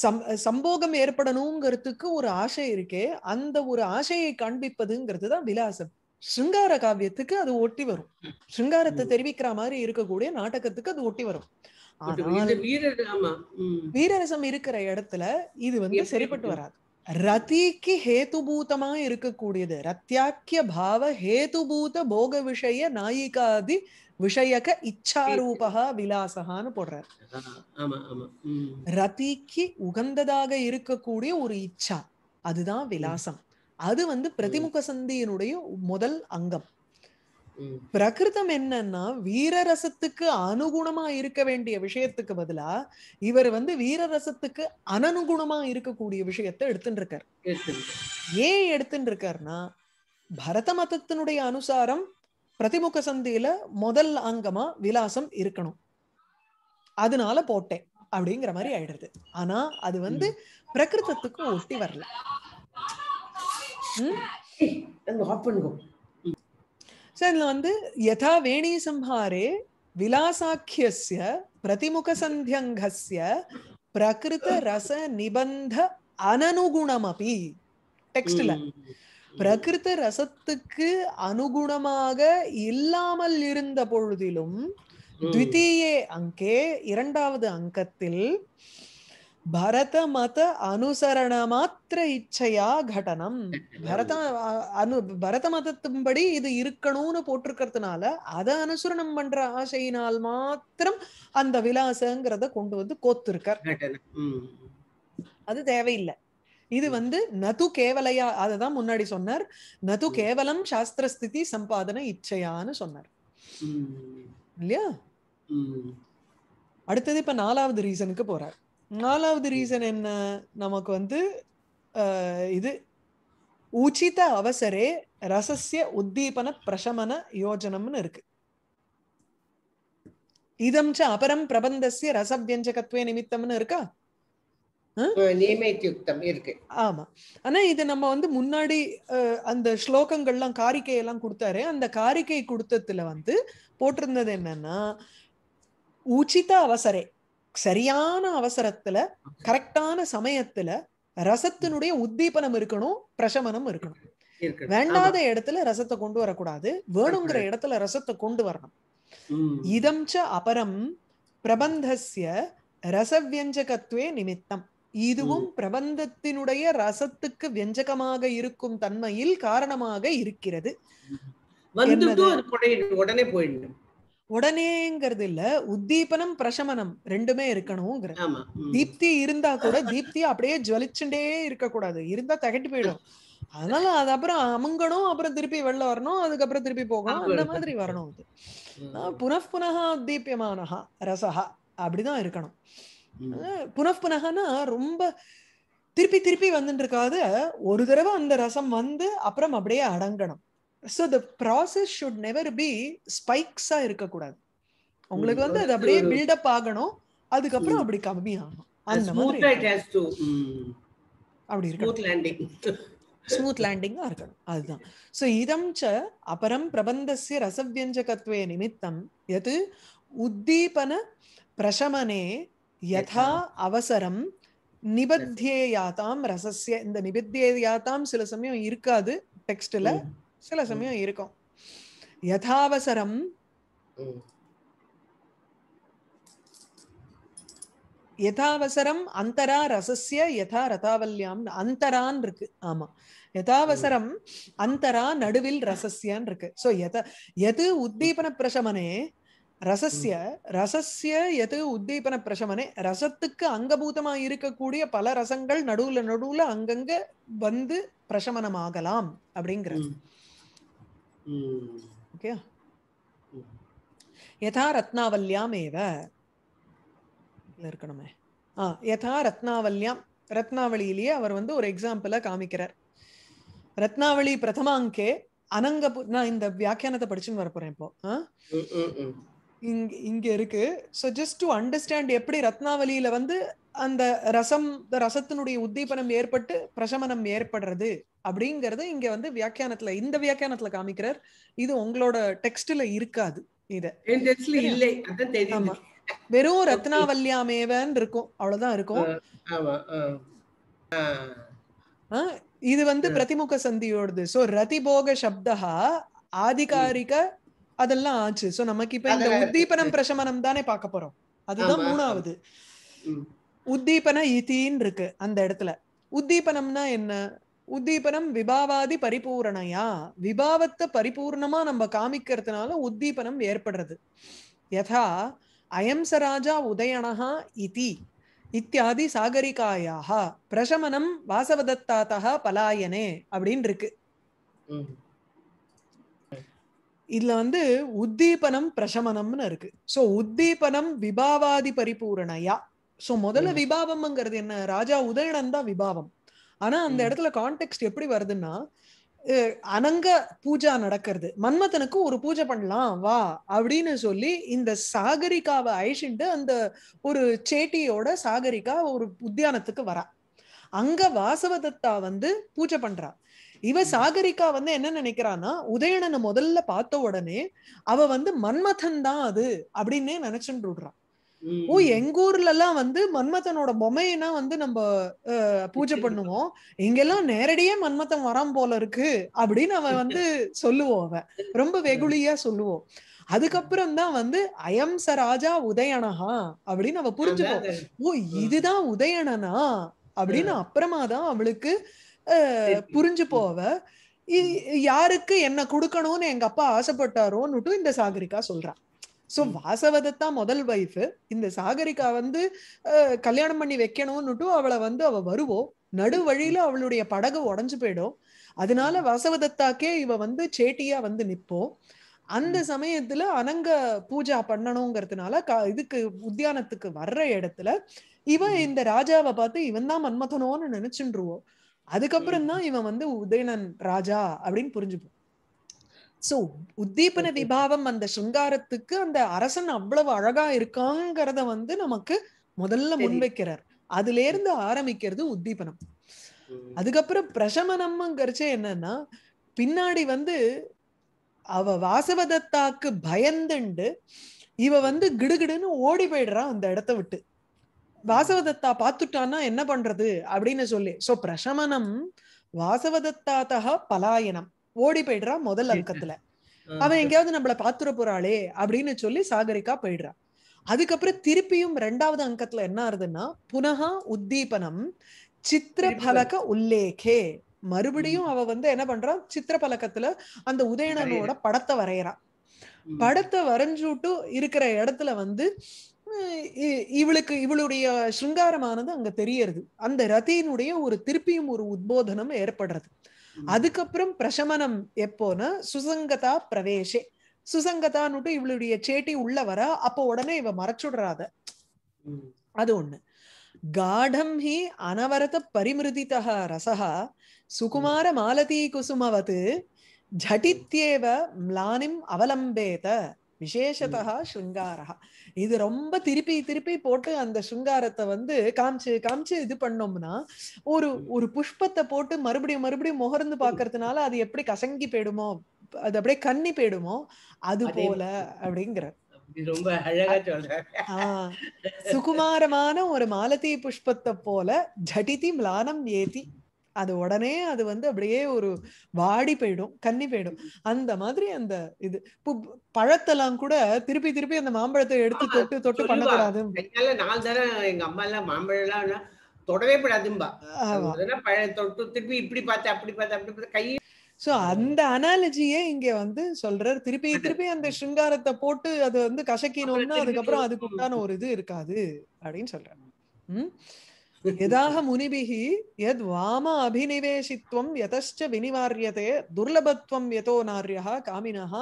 சம் சம்போகம் ஏற்படணுங்கிறதுக்கு ஒரு ஆசை இருக்கே அந்த ஒரு ஆசையை காண்பிப்பதுங்கிறது தான் விலாசம் ஸ்ருங்கார காவியத்துக்கு அது ஒட்டி வரும் ஸ்ருங்காரத்தை தெரிவிக்கிற மாதிரி இருக்கக்கூடிய நாடகத்துக்கு அது ஒட்டி வரும் வீரரசம் இருக்கிற இடத்துல இது வந்து சரிப்பட்டு வராது ரதிக்கு ஹேதுபூதமா இருக்கக்கூடியது ரத்தியாக்கிய பாவ ஹேதுபூத போக விஷய நாயிகாதி விஷயக இச்சாரூபகா விலாசகான்னு போடுறார் ரதிக்கு உகந்ததாக இருக்கக்கூடிய ஒரு இச்சா அதுதான் விலாசம் அது வந்து பிரதிமுக சந்தியினுடைய முதல் அங்கம் பிரகிருதம் என்னன்னா வீரரசத்துக்கு அனுகுணமா இருக்க வேண்டிய விஷயத்துக்கு பதிலா இவர் வந்து வீரரசத்துக்கு அனனுகுணமா இருக்கக்கூடிய விஷயத்தை எடுத்துட்டு இருக்காரு ஏன் எடுத்துருக்காருனா இருக்காருன்னா பரத மதத்தினுடைய அனுசாரம் பிரதிமுக சந்தியில முதல் அங்கமா விலாசம் இருக்கணும் அதனால போட்டேன் அப்படிங்கிற மாதிரி ஆயிடுறது ஆனா அது வந்து பிரகிருத்தத்துக்கு ஒட்டி வரல ஸோ வந்து யதா வேணி சம்ஹாரே விலாசாக்கியஸ்ய பிரதிமுக சந்தியங்கசிய பிரகிருத ரச நிபந்த அனனுகுணம் அப்படி டெக்ஸ்ட்ல பிரகிருத ரசத்துக்கு அனுகுணமாக இல்லாமல் இருந்த பொழுதிலும் த்விதீயே அங்கே இரண்டாவது அங்கத்தில் பரத மத அனுசரண மாத்திர இச்சையா கடனம் பரத அனு பரத மதத்தின்படி இது இருக்கணும்னு போட்டிருக்கிறதுனால அதை அனுசரணம் பண்ற ஆசையினால் மாத்திரம் அந்த விலாசங்கிறத கொண்டு வந்து கோத்திருக்கார் அது தேவையில்லை இது வந்து நது கேவலையா அததான் முன்னாடி சொன்னார் நது கேவலம் சாஸ்திர ஸ்திதி சம்பாதன இச்சையான்னு சொன்னார் இல்லையா அடுத்தது இப்ப நாலாவது ரீசனுக்கு போறார் நாலாவது ரீசன் என்ன நமக்கு வந்து இது உச்சித அவசரே ரசசிய உத்தீபன பிரசமன யோஜனம்னு இருக்கு இதம் ச அபரம் பிரபந்தசிய ரசவியஞ்சகத்துவே நிமித்தம்னு இருக்கா இருக்கு ஆமா ஆனா இது நம்ம வந்து முன்னாடி அந்த ஸ்லோகங்கள்லாம் காரிக்கை எல்லாம் கொடுத்தாரு அந்த காரிக்கை கொடுத்ததுல வந்து போட்டிருந்தது என்னன்னா உச்சித அவசரே சரியான அவசரத்துல கரெக்டான சமயத்துல ரசத்தினுடைய உத்தீபனம் இருக்கணும் பிரசமனம் இருக்கணும் வேண்டாத இடத்துல ரசத்தை கொண்டு வரக்கூடாது வேணுங்கிற இடத்துல ரசத்தை கொண்டு வரணும் இதம்ச்ச அபரம் பிரபந்தசிய ரசவியஞ்சகத்துவே நிமித்தம் இதுவும் பிரபந்தத்தினுடைய ரசத்துக்கு வியஞ்சகமாக இருக்கும் தன்மையில் காரணமாக இருக்கிறது உடனே போயிடணும் உடனேங்கிறது இல்ல உத்தீபனம் பிரசமனம் ரெண்டுமே இருக்கணும்ங்கிற தீப்தி இருந்தா கூட தீப்தி அப்படியே ஜுவலிச்சுட்டே இருக்க கூடாது இருந்தா தகட்டு போயிடும் அதனால அது அப்புறம் அமுங்கணும் அப்புறம் திருப்பி வெளில வரணும் அதுக்கப்புறம் திருப்பி போகணும் அந்த மாதிரி வரணும் அது புனப்புனகா உத்தீபியமானஹா ரசஹா அப்படிதான் இருக்கணும் புனப்புனகனா ரொம்ப திருப்பி திருப்பி வந்துட்டு இருக்காது ஒரு தடவை அந்த ரசம் வந்து அப்புறம் அப்படியே அடங்கணும் so the process should never be ஸ்பைக்ஸா இருக்கக்கூடாது உங்களுக்கு வந்து mm, அது அப்படியே பில்டப் ஆகணும் அதுக்கப்புறம் அப்படி கம்மி ஆகணும் அந்த அப்படி இருக்கு ஸ்மூத் லேண்டிங்கா இருக்கணும் அதுதான் ஸோ இதம் ச அபரம் பிரபந்தசிய ரசவியஞ்சகத்வே நிமித்தம் எது உத்தீபன பிரசமனே யதா அவசரம் நிபத்தியேயாதாம் ரசசிய இந்த நிபத்தியேயாதாம் சில சமயம் இருக்காது டெக்ஸ்ட்ல சில சமயம் இருக்கும் யதாவசரம் யதாவசரம் அந்தரா ரசஸ்ய யதா ரதாவல்யாம் அந்தரான் இருக்கு ஆமா யதாவசரம் அந்தரா நடுவில் ரசஸ்யான் இருக்கு சோ எத எது உத்தீபன பிரசமனே ரசஸ்ய ரசஸ்ய எது உத்தீபன பிரசமனே ரசத்துக்கு அங்கபூதமா இருக்கக்கூடிய பல ரசங்கள் நடுவுல நடுவுல அங்கங்க வந்து பிரசமனம் ஆகலாம் அப்படிங்கிறது ஓகே யதா ரத்னாவல்யாமேவ இருக்கணுமே ஆ யதா ரத்னாவல்யாம் ரத்னாவளியிலேயே அவர் வந்து ஒரு எக்ஸாம்பிளா காமிக்கிறார் ரத்னாவளி பிரதமாங்கே அனங்க நான் இந்த வியாக்கியானத்தை படிச்சுன்னு வரப்போறேன் இப்போ இங்க இங்க இருக்கு ஸோ ஜஸ்ட் டு அண்டர்ஸ்டாண்ட் எப்படி ரத்னாவலியில வந்து அந்த ரசம் ரசத்தினுடைய உத்தீபனம் ஏற்பட்டு பிரசமனம் ஏற்படுறது அப்படிங்கறது இங்க வந்து வியாக்கியானத்துல இந்த வியாக்கியானத்துல காமிக்கிறார் இது உங்களோட டெக்ஸ்ட்ல இருக்காது இத ஆமா வெறும் ரத்னாவல்யாமேவன் இருக்கும் அவ்வளவுதான் இருக்கும் இது வந்து பிரதிமுக சந்தியோடது சோ ரதிபோக சப்தஹா ஆதிகாரிக அதெல்லாம் ஆச்சு சோ நமக்கு இப்ப இந்த உத்தீபனம் பிரசமனம் தானே பார்க்க போறோம் அதுதான் மூணாவது உத்தீபன இத்தின்னு இருக்கு அந்த இடத்துல உத்தீபனம்னா என்ன உத்தீபனம் விபாவாதி பரிபூரணையா விபாவத்தை பரிபூர்ணமா நம்ம காமிக்கிறதுனால உத்தீபனம் ஏற்படுறது யதா அயம்ச ராஜா உதயனஹா இதி இத்தியாதி சாகரிகாயாக பிரசமனம் வாசவதத்தாத்தா பலாயனே அப்படின்னு இருக்கு இதுல வந்து உத்தீபனம் பிரசமனம்னு இருக்கு சோ உத்தீபனம் விபாவாதி பரிபூரணையா சோ முதல்ல விபாவம்ங்கிறது என்ன ராஜா உதயணன் தான் விபாவம் ஆனா அந்த இடத்துல கான்டெக்ட் எப்படி வருதுன்னா அனங்க பூஜா நடக்கிறது மன்மதனுக்கு ஒரு பூஜை பண்ணலாம் வா அப்படின்னு சொல்லி இந்த சாகரிகாவை அழிச்சுட்டு அந்த ஒரு சேட்டியோட சாகரிகா ஒரு உத்தியானத்துக்கு வரா அங்க வாசவதத்தா வந்து பூஜை பண்றா இவ சாகரிக்கா வந்து என்ன நினைக்கிறான்னா உதயணனை முதல்ல பார்த்த உடனே அவ வந்து மன்மதன் தான் அது அப்படின்னு நினைச்சுட்டு விடுறான் ஓ எங்க ஊர்ல எல்லாம் வந்து மன்மதனோட பொம்மையனா வந்து நம்ம பூஜை பண்ணுவோம் இங்கெல்லாம் நேரடியே மன்மதன் வரான் போல இருக்கு அப்படின்னு அவன் வந்து சொல்லுவோம் அவன் ரொம்ப வெகுளியா சொல்லுவோம் அதுக்கப்புறம்தான் வந்து அயம் சராஜா உதயணஹா அப்படின்னு அவ புரிஞ்சுக்கோ ஓ இதுதான் உதயணனா அப்படின்னு அப்புறமா தான் அவளுக்கு புரிஞ்சு போவ யாருக்கு என்ன கொடுக்கணும்னு எங்க அப்பா ஆசைப்பட்டாரோன்னுட்டு இந்த சாகரிகா சொல்றான் சோ வாசவதத்தா முதல் வைஃப் இந்த சாகரிகா வந்து கல்யாணம் பண்ணி வைக்கணும்னுட்டு அவளை வந்து அவ வருவோம் நடு வழியில அவளுடைய படகு உடஞ்சு போயிடும் அதனால வாசவதத்தாக்கே இவ வந்து சேட்டியா வந்து நிற்போம் அந்த சமயத்துல அனங்க பூஜா பண்ணணுங்கிறதுனால இதுக்கு உத்தியானத்துக்கு வர்ற இடத்துல இவன் இந்த ராஜாவை பார்த்து இவன் தான் மன்மதனோன்னு நினைச்சுருவோம் அதுக்கப்புறம் தான் இவன் வந்து உதயணன் ராஜா அப்படின்னு புரிஞ்சுப்போம் சோ உத்தீபன விபாவம் அந்த சுங்காரத்துக்கு அந்த அரசன் அவ்வளவு அழகா இருக்காங்கிறத வந்து நமக்கு முதல்ல முன்வைக்கிறார் அதுல இருந்து ஆரம்பிக்கிறது உத்தீபனம் அதுக்கப்புறம் பிரசமனம்ங்கிறச்சே என்னன்னா பின்னாடி வந்து அவ வாசவதத்தாக்கு பயந்துண்டு இவ வந்து கிடுகிடுன்னு ஓடி போயிடுறான் அந்த இடத்த விட்டு வாசவதத்தா பாத்துட்டானா என்ன பண்றது அப்படின்னு சொல்லி சோ பிரசமனம் தக பலாயனம் ஓடி போயிடுறா முதல் அங்கத்துல அவன் எங்கேயாவது நம்மள பாத்துற போறாளே அப்படின்னு சொல்லி சாகரிக்கா போயிடுறா அதுக்கப்புறம் திருப்பியும் ரெண்டாவது அங்கத்துல என்ன ஆகுதுன்னா புனகா உத்தீபனம் சித்திரபலக உல்லேகே மறுபடியும் அவ வந்து என்ன பண்றான் சித்திரபலகத்துல அந்த உதயணனோட படத்தை வரைகிறான் படத்தை வரைஞ்சுட்டு இருக்கிற இடத்துல வந்து இவளுக்கு இவளுடைய சிருங்காரமானது அங்க தெரியறது அந்த ரத்தியினுடைய ஒரு திருப்பியும் ஒரு உத்போதனம் ஏற்படுறது அதுக்கப்புறம் பிரசமனம் எப்போனா சுசங்கதா பிரவேசே சுசங்கதான்னுட்டு இவளுடைய சேட்டி உள்ள வர அப்போ உடனே இவ மறைச்சுடுறாத அது ஒண்ணு காடம் ஹி அனவரத பரிமிருதிதா ரசஹா சுகுமார மாலதி குசுமவது ஜடித்யேவ மிளானிம் அவலம்பேத விசேஷத்தா சுங்காரா இது ரொம்ப திருப்பி திருப்பி போட்டு அந்த சுங்காரத்தை வந்து காமிச்சு காமிச்சு இது பண்ணோம்னா ஒரு ஒரு புஷ்பத்தை போட்டு மறுபடியும் மறுபடியும் முகர்ந்து பாக்குறதுனால அது எப்படி கசங்கி போயிடுமோ அது அப்படியே கண்ணி போயிடுமோ அது போல அப்படிங்கிற ரொம்ப அழகா சொல்ற சுகுமாரமான ஒரு மாலதி புஷ்பத்தை போல ஜடிதி மிளானம் ஏத்தி அது உடனே அது வந்து அப்படியே ஒரு வாடி போயிடும் கன்னி போயிடும் அந்த மாதிரி அந்த இது பழத்தெல்லாம் கூட திருப்பி திருப்பி அந்த மாம்பழத்தை எடுத்து தொட்டு தொட்டு பண்ணக்கூடாது நாலு தரம் எங்க அம்மா எல்லாம் மாம்பழம் எல்லாம் தொடவே பழ தொட்டு திருப்பி இப்படி பார்த்து அப்படி பார்த்து அப்படி பார்த்து கை சோ அந்த அனாலஜியே இங்க வந்து சொல்றார் திருப்பி திருப்பி அந்த சிங்காரத்தை போட்டு அது வந்து கசக்கினோம்னா அதுக்கப்புறம் அதுக்கு உண்டான ஒரு இது இருக்காது அப்படின்னு சொல்றேன் உம் यदाह मुनि यद् वाम अभिनिवेशित्वं यतश्च विनिवार्यते दुर्लभत्वं यतो नार्यः कामिनः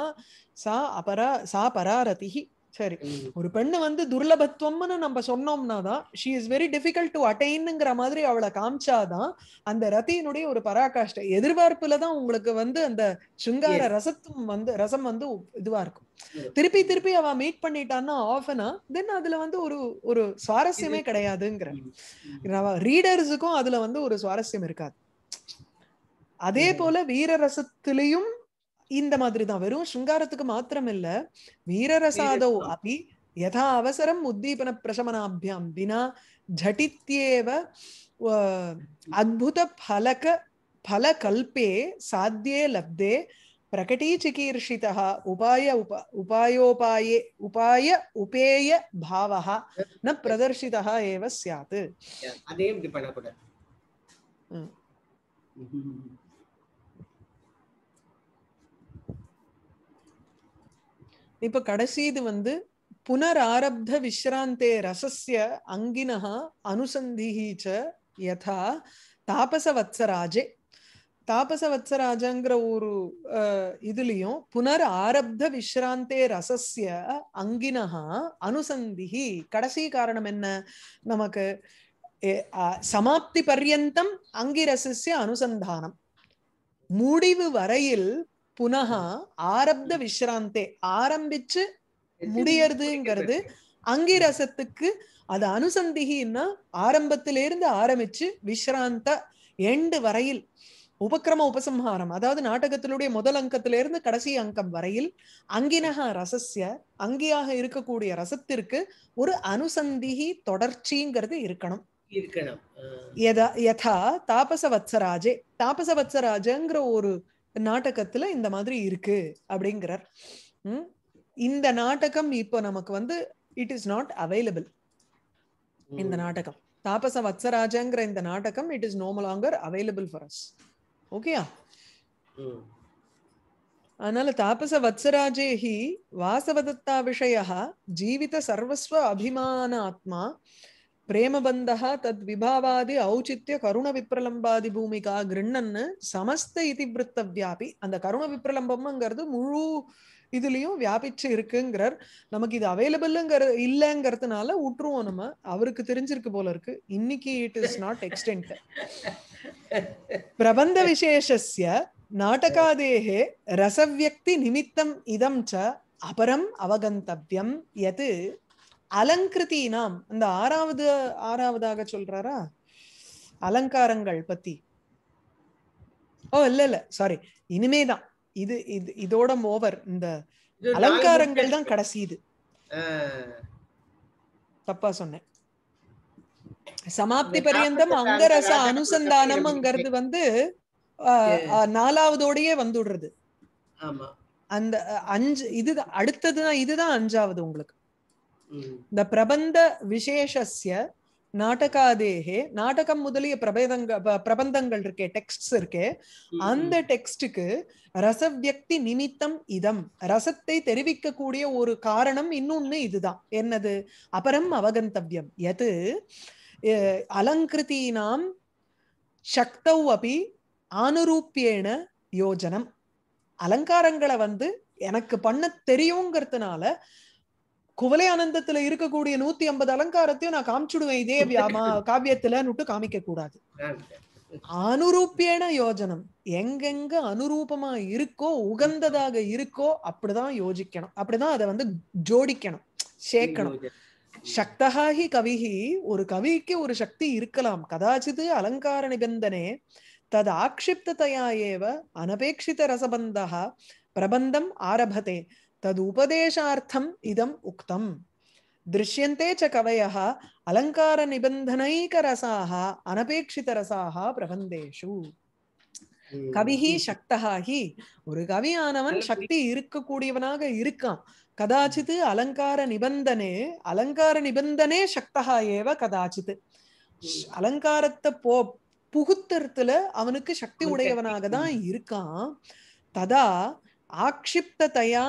सा अपरा सा परारतिः சரி ஒரு பெண்ணு வந்து துர்லபத்துவம்னு நம்ம சொன்னோம்னா தான் she is very difficult to அட்டைன்ங்கிற மாதிரி அவளை காமிச்சாதான் அந்த ரத்தியினுடைய ஒரு பராகாஷ்ட எதிர்பார்ப்புல தான் உங்களுக்கு வந்து அந்த சுங்கார ரசத்தும் வந்து ரசம் வந்து இதுவா இருக்கும் திருப்பி திருப்பி அவ மீட் பண்ணிட்டான்னா ஆஃபனா தென் அதுல வந்து ஒரு ஒரு சுவாரஸ்யமே கிடையாதுங்கிற ரீடர்ஸுக்கும் அதுல வந்து ஒரு சுவாரஸ்யம் இருக்காது அதே போல வீரரசத்திலையும் இந்த மாதிரி தான் வெறும் ஸ்ருங்காரத்துக்கு மாத்திரம் இல்ல வீரரசாதோ அபி யதா அவசரம் உத்தீபன பிரசமனாபியாம் வினா ஜட்டித்தியேவ அத்புத பலக பல கல்பே சாத்தியே லப்தே பிரகட்டி சிகீர்ஷிதா உபாய உப உபாயோபாயே உபாய உபேய பாவா ந பிரதர்ஷிதா ஏவ சியாத் அதே இப்படி பண்ணக்கூடாது இப்ப கடைசி இது வந்து புனரப்த விஸ்ராந்தே ரசசிய அங்கினா அனுசந்திச்ச யதா தாபசவத்சராஜே தாபசவத்சராஜங்கிற ஒரு இதுலயும் புனர் ஆரப்த விஸ்ராந்தே ரசசிய அங்கினஹா அனுசந்திஹி கடைசி காரணம் என்ன நமக்கு சமாப்தி பர்யந்தம் அங்கிரசிய அனுசந்தானம் முடிவு வரையில் புனகா ஆரப்த விஸ்ராந்தே ஆரம்பிச்சு முடியறதுங்கிறது அங்கிரசத்துக்கு அது அனுசந்திகின்னா ஆரம்பத்திலிருந்து ஆரம்பிச்சு விஸ்ராந்த எண்டு வரையில் உபக்கிரம உபசம்ஹாரம் அதாவது நாடகத்தினுடைய முதல் அங்கத்திலிருந்து கடைசி அங்கம் வரையில் அங்கினக ரசஸ்ய அங்கியாக இருக்கக்கூடிய ரசத்திற்கு ஒரு அனுசந்திகி தொடர்ச்சிங்கிறது இருக்கணும் இருக்கணும் யதா தாபசவத்சராஜே தாபசவத்சராஜங்கிற ஒரு நாடகத்துல இந்த மாதிரி இருக்கு அப்படிங்கிறார் இந்த நாடகம் இப்போ நமக்கு வந்து இட் இஸ் நாட் அவைலபிள் இந்த நாடகம் தாபச வத்சராஜங்கிற இந்த நாடகம் it is no longer available for us ஓகேயா அதனால தாபச வத்சராஜேஹி வாசவதத்தா விஷய ஜீவித சர்வஸ்வ அபிமான ஆத்மா தத் விபாவாதி ஔச்சித்ய கருண விப்ரலம்பாதி பூமிகா கிருண்ணன்னு சமஸ்த இதி விருத்த வியாபி அந்த கருண விப்ரலம்பம்ங்கிறது முழு இதுலயும் வியாபிச்சு இருக்குங்கிறார் நமக்கு இது அவைலபிள்ங்கிற இல்லைங்கிறதுனால உற்றுவோம் நம்ம அவருக்கு தெரிஞ்சிருக்கு போல இருக்கு இன்னைக்கு இட் இஸ் நாட் எக்ஸ்டென்ட் பிரபந்த விசேஷஸ்ய நாடகாதேகே ரசவியக்தி நிமித்தம் இதம் ச அபரம் அவகந்தவியம் எது அலங்கிருதி நாம் இந்த ஆறாவது ஆறாவதாக சொல்றாரா அலங்காரங்கள் பத்தி ஓ இல்ல இல்ல சாரி இனிமேதான் இது இது இதோட ஓவர் இந்த அலங்காரங்கள் தான் கடைசி இது தப்பா சொன்னேன் சமாப்தி பரியந்தம் அங்கரச அனுசந்தானம்ங்கிறது வந்து நாலாவதோடயே வந்துடுறது அந்த அஞ்சு இது அடுத்ததுதான் இதுதான் அஞ்சாவது உங்களுக்கு Mm. இந்த பிரபந்த விசேஷஸ்ய நாடகாதேகே நாடகம் முதலிய பிரபேதங்க பிரபந்தங்கள் இருக்கே டெக்ஸ்ட்ஸ் இருக்கே mm. அந்த டெக்ஸ்டுக்கு ரசவியக்தி நிமித்தம் இதம் ரசத்தை தெரிவிக்கக்கூடிய ஒரு காரணம் இன்னொன்னு இதுதான் என்னது அபரம் அவகந்தவியம் எது அலங்கிருத்தீனாம் சக்தௌ அபி அனுரூப்பியேன யோஜனம் அலங்காரங்களை வந்து எனக்கு பண்ண தெரியுங்கிறதுனால குவலை அனந்தத்துல இருக்கக்கூடிய நூத்தி ஐம்பது அலங்காரத்தையும் நான் காமிச்சுடுவேன் இதே நுட்டு காமிக்க கூடாது அனுரூப்பியன யோஜனம் எங்கெங்க அனுரூபமா இருக்கோ உகந்ததாக இருக்கோ அப்படிதான் யோசிக்கணும் அப்படிதான் அதை வந்து ஜோடிக்கணும் சேர்க்கணும் சக்தஹாஹி கவிஹி ஒரு கவிக்கு ஒரு சக்தி இருக்கலாம் கதாச்சித் அலங்கார நிபந்தனே தது ஆக்ஷிப்ததையா ஏவ அனபேட்சித ரசபந்தா பிரபந்தம் ஆரபதே தது உபதேசார்த்தம் இதம் உக்தம் திருஷ்யந்தே ச கவயः अलङ्कारनिबन्धनैकरसाः अनपेक्षितरसाः பிரபந்தேஷு கவிஹி சக்தஹாகி ஒரு கவியானவன் சக்தி இருக்கக்கூடியவனாக இருக்கான் கதாச்சித்து அலங்கார நிபந்தனே அலங்கார நிபந்தனே சக்தகா ஏவ கதாச்சித்து அலங்காரத்தை போ புகுத்துறதுல அவனுக்கு சக்தி உடையவனாக தான் இருக்கான் ததா ஆக்ஷிப்ததையா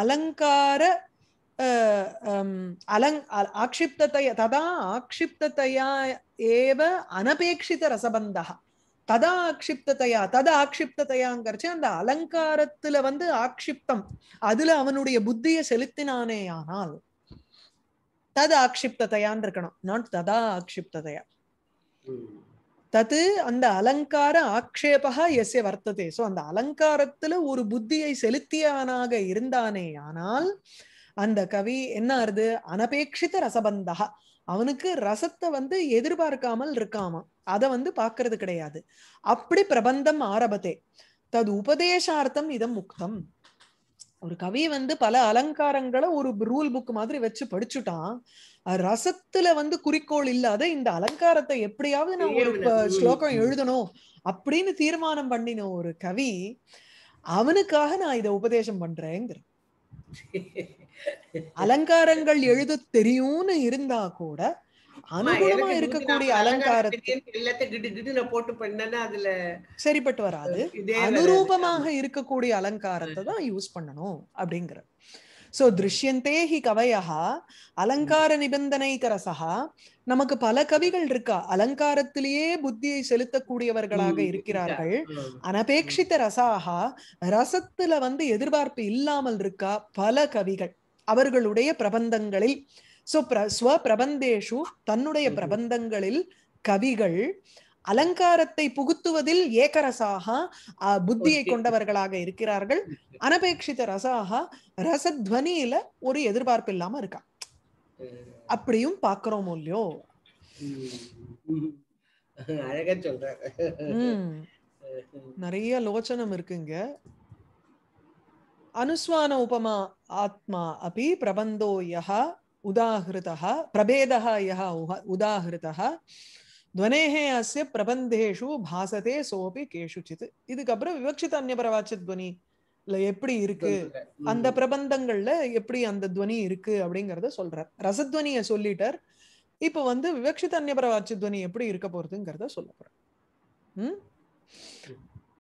அலங்கார அலங் ஆக்ஷிப்தத்தையா ததா ஆக்ஷிப்ததயா ஏவ அனபேட்சித ரசபந்தா ததா ஆக்ஷிப்ததையா தத ஆக்ஷிப்தையாங்கிறச்சு அந்த அலங்காரத்துல வந்து ஆக்ஷிப்தம் அதுல அவனுடைய புத்தியை செலுத்தினானே ஆனால் தத ஆக்ஷிப்ததையான் இருக்கணும் நாட் ததா ஆக்ஷிப்ததையா தத்து அந்த அலங்கார ஆக்ஷேபா எஸ்ய வர்த்ததே சோ அந்த அலங்காரத்துல ஒரு புத்தியை செலுத்தியவனாக இருந்தானே ஆனால் அந்த கவி என்ன ஆறுது அனபேட்சித ரசபந்தகா அவனுக்கு ரசத்தை வந்து எதிர்பார்க்காமல் இருக்காமா அதை வந்து பார்க்கறது கிடையாது அப்படி பிரபந்தம் ஆரபத்தே தது உபதேசார்த்தம் இதம் முக்தம் ஒரு கவி வந்து பல அலங்காரங்களை ஒரு ரூல் புக் மாதிரி வச்சு படிச்சுட்டான் ரசத்துல வந்து குறிக்கோள் இல்லாத இந்த அலங்காரத்தை எப்படியாவது நான் ஒரு ஸ்லோகம் எழுதணும் அப்படின்னு தீர்மானம் பண்ணின ஒரு கவி அவனுக்காக நான் இத உபதேசம் பண்றேங்கிற அலங்காரங்கள் எழுத தெரியும்னு இருந்தா கூட அனுகூலமா இருக்கக்கூடிய அலங்காரத்தை சரிப்பட்டு வராது அனுரூபமாக இருக்கக்கூடிய அலங்காரத்தை தான் யூஸ் பண்ணணும் அப்படிங்கிற சோ திருஷ்யந்தே ஹி கவையா அலங்கார கரசா நமக்கு பல கவிகள் இருக்கா அலங்காரத்திலேயே புத்தியை செலுத்தக்கூடியவர்களாக இருக்கிறார்கள் அனபேட்சித்த ரசாகா ரசத்துல வந்து எதிர்பார்ப்பு இல்லாமல் இருக்கா பல கவிகள் அவர்களுடைய பிரபந்தங்களில் சோ ஸ்வ பிரபந்தேஷு தன்னுடைய பிரபந்தங்களில் கவிகள் அலங்காரத்தை புகுத்துவதில் ஏகரசாக புத்தியை கொண்டவர்களாக இருக்கிறார்கள் அனபேட்சித ரசாக ரசத்வனியில ஒரு எதிர்பார்ப்பு இல்லாம இருக்கா அப்படியும் பாக்குறோமோ இல்லையோ அழகா நிறைய லோச்சனம் இருக்குங்க அனுஸ்வான உபமா ஆத்மா அப்படி பிரபந்தோ யா உதாகிருதா பிரபேதா யஹ உதாகிருதா துவனேகே அஸ்ய பிரபந்தேஷு பாசதே சோபி கேஷுச்சித் இதுக்கப்புறம் விவக்ஷித அந்நியபரவாச்ச துவனி இல்ல எப்படி இருக்கு அந்த பிரபந்தங்கள்ல எப்படி அந்த துவனி இருக்கு அப்படிங்கறத சொல்றார் ரசத்வனிய சொல்லிட்டார் இப்ப வந்து விவக்ஷித அந்நியபரவாச்ச துவனி எப்படி இருக்க போறதுங்கிறத சொல்ல உம்